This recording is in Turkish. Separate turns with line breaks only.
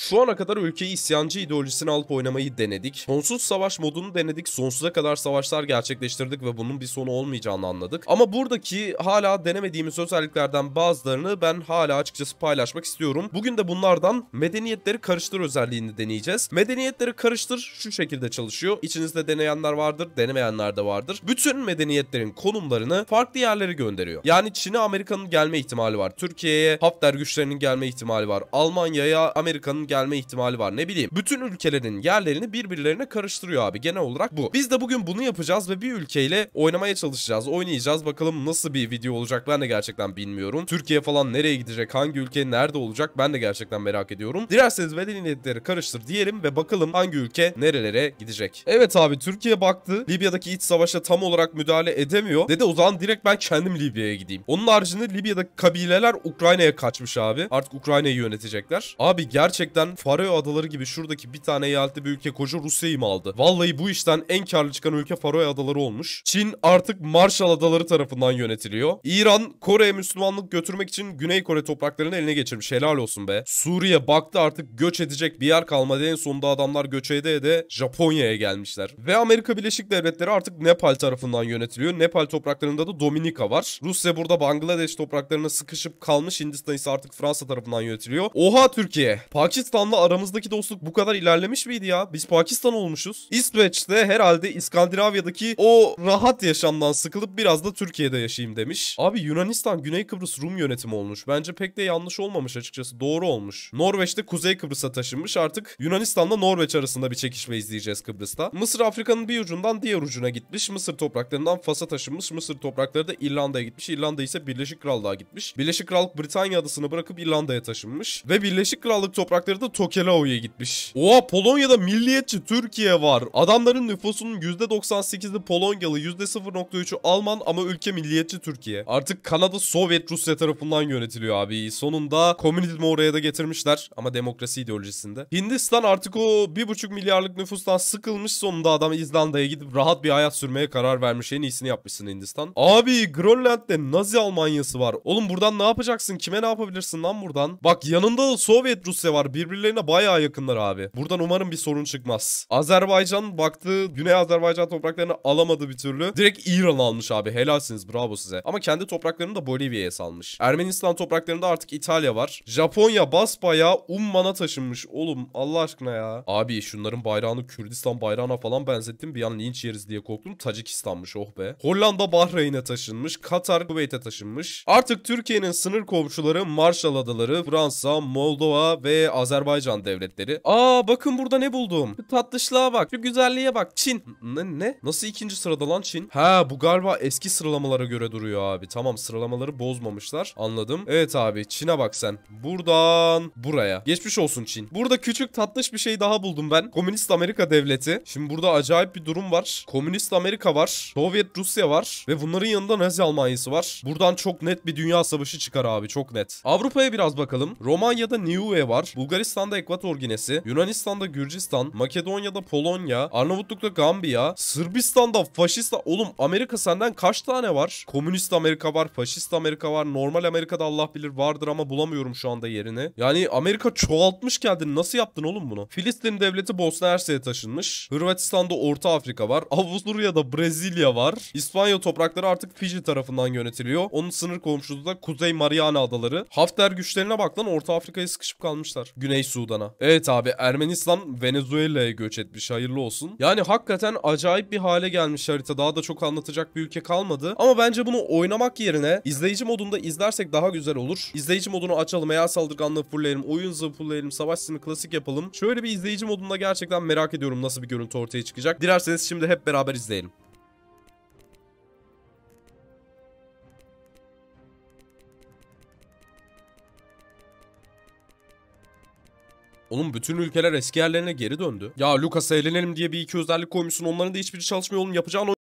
Şu ana kadar ülkeyi isyancı ideolojisini alıp oynamayı denedik. Sonsuz savaş modunu denedik. Sonsuza kadar savaşlar gerçekleştirdik ve bunun bir sonu olmayacağını anladık. Ama buradaki hala denemediğimiz özelliklerden bazılarını ben hala açıkçası paylaşmak istiyorum. Bugün de bunlardan medeniyetleri karıştır özelliğini deneyeceğiz. Medeniyetleri karıştır şu şekilde çalışıyor. İçinizde deneyenler vardır, denemeyenler de vardır. Bütün medeniyetlerin konumlarını farklı yerlere gönderiyor. Yani Çin'e Amerika'nın gelme ihtimali var. Türkiye'ye Hafter güçlerinin gelme ihtimali var. Almanya'ya Amerika'nın gelme ihtimali var ne bileyim. Bütün ülkelerin yerlerini birbirlerine karıştırıyor abi genel olarak bu. Biz de bugün bunu yapacağız ve bir ülkeyle oynamaya çalışacağız. Oynayacağız bakalım nasıl bir video olacak ben de gerçekten bilmiyorum. Türkiye falan nereye gidecek hangi ülke nerede olacak ben de gerçekten merak ediyorum. Dilerseniz medeniyetleri karıştır diyelim ve bakalım hangi ülke nerelere gidecek. Evet abi Türkiye baktı Libya'daki iç savaşa tam olarak müdahale edemiyor. Dedi o zaman direkt ben kendim Libya'ya gideyim. Onun haricinde Libya'daki kabileler Ukrayna'ya kaçmış abi. Artık Ukrayna'yı yönetecekler. Abi gerçekten cidden Faroe Adaları gibi şuradaki bir tane eyalette bir ülke koca Rusya'yı mı aldı? Vallahi bu işten en karlı çıkan ülke Faroe Adaları olmuş. Çin artık Marshall Adaları tarafından yönetiliyor. İran Kore'ye Müslümanlık götürmek için Güney Kore topraklarını eline geçirmiş. Helal olsun be. Suriye baktı artık göç edecek bir yer kalmadı. En sonunda adamlar göç ede de Japonya'ya gelmişler. Ve Amerika Birleşik Devletleri artık Nepal tarafından yönetiliyor. Nepal topraklarında da Dominika var. Rusya burada Bangladeş topraklarına sıkışıp kalmış. Hindistan ise artık Fransa tarafından yönetiliyor. Oha Türkiye. Pakistan Pakistan'la aramızdaki dostluk bu kadar ilerlemiş miydi ya? Biz Pakistan olmuşuz. İsveç'te herhalde İskandinavya'daki o rahat yaşamdan sıkılıp biraz da Türkiye'de yaşayayım demiş. Abi Yunanistan Güney Kıbrıs Rum yönetimi olmuş. Bence pek de yanlış olmamış açıkçası. Doğru olmuş. Norveç'te Kuzey Kıbrıs'a taşınmış. Artık Yunanistan'la Norveç arasında bir çekişme izleyeceğiz Kıbrıs'ta. Mısır Afrika'nın bir ucundan diğer ucuna gitmiş. Mısır topraklarından Fas'a taşınmış. Mısır toprakları da İrlanda'ya gitmiş. İrlanda ise Birleşik Krallığa gitmiş. Birleşik Krallık Britanya adasını bırakıp İrlanda'ya taşınmış. Ve Birleşik Krallık toprakları kaynakları da Tokelov'ya gitmiş. Oha Polonya'da milliyetçi Türkiye var. Adamların nüfusunun %98'i Polonyalı, %0.3'ü Alman ama ülke milliyetçi Türkiye. Artık Kanada Sovyet Rusya tarafından yönetiliyor abi. Sonunda komünizmi oraya da getirmişler ama demokrasi ideolojisinde. Hindistan artık o 1.5 milyarlık nüfustan sıkılmış sonunda adam İzlanda'ya gidip rahat bir hayat sürmeye karar vermiş. En iyisini yapmışsın Hindistan. Abi Grönland'de Nazi Almanyası var. Oğlum buradan ne yapacaksın? Kime ne yapabilirsin lan buradan? Bak yanında da Sovyet Rusya var birbirlerine bayağı yakınlar abi. Buradan umarım bir sorun çıkmaz. Azerbaycan baktı Güney Azerbaycan topraklarını alamadı bir türlü. Direkt İran almış abi. Helalsiniz bravo size. Ama kendi topraklarını da Bolivya'ya salmış. Ermenistan topraklarında artık İtalya var. Japonya Basbaya Umman'a taşınmış. Oğlum Allah aşkına ya. Abi şunların bayrağını Kürdistan bayrağına falan benzettim. Bir an linç yeriz diye korktum. Tacikistan'mış oh be. Hollanda Bahreyn'e taşınmış. Katar Kuveyt'e taşınmış. Artık Türkiye'nin sınır komşuları Marshall Adaları, Fransa, Moldova ve Azerbaycan Azerbaycan devletleri. Aa bakın burada ne buldum. Şu tatlışlığa bak. Şu güzelliğe bak. Çin. Ne? ne? Nasıl ikinci sırada lan Çin? Ha bu galiba eski sıralamalara göre duruyor abi. Tamam sıralamaları bozmamışlar. Anladım. Evet abi Çin'e bak sen. Buradan buraya. Geçmiş olsun Çin. Burada küçük tatlış bir şey daha buldum ben. Komünist Amerika devleti. Şimdi burada acayip bir durum var. Komünist Amerika var. Sovyet Rusya var. Ve bunların yanında Nazi Almanya'sı var. Buradan çok net bir dünya savaşı çıkar abi. Çok net. Avrupa'ya biraz bakalım. Romanya'da Niue var. Bulgaristan Bulgaristan'da Ekvator Ginesi, Yunanistan'da Gürcistan, Makedonya'da Polonya, Arnavutluk'ta Gambiya, Sırbistan'da faşist... Oğlum Amerika senden kaç tane var? Komünist Amerika var, faşist Amerika var, normal Amerika'da Allah bilir vardır ama bulamıyorum şu anda yerini. Yani Amerika çoğaltmış kendini. Nasıl yaptın oğlum bunu? Filistin devleti Bosna Hersek'e taşınmış. Hırvatistan'da Orta Afrika var. Avusturya'da Brezilya var. İspanya toprakları artık Fiji tarafından yönetiliyor. Onun sınır komşusu da Kuzey Mariana Adaları. Hafter güçlerine bak lan Orta Afrika'ya sıkışıp kalmışlar. Güney Güney Sudan'a. Evet abi Ermenistan Venezuela'ya göç etmiş hayırlı olsun. Yani hakikaten acayip bir hale gelmiş harita. Daha da çok anlatacak bir ülke kalmadı. Ama bence bunu oynamak yerine izleyici modunda izlersek daha güzel olur. İzleyici modunu açalım. Eğer saldırganlığı fullleyelim. Oyun zıvı fullleyelim. Savaş sini klasik yapalım. Şöyle bir izleyici modunda gerçekten merak ediyorum nasıl bir görüntü ortaya çıkacak. Dilerseniz şimdi hep beraber izleyelim. Oğlum bütün ülkeler eski yerlerine geri döndü. Ya Lucas'a eğlenelim diye bir iki özellik koymuşsun. Onların da hiçbiri çalışmıyor oğlum. Yapacağın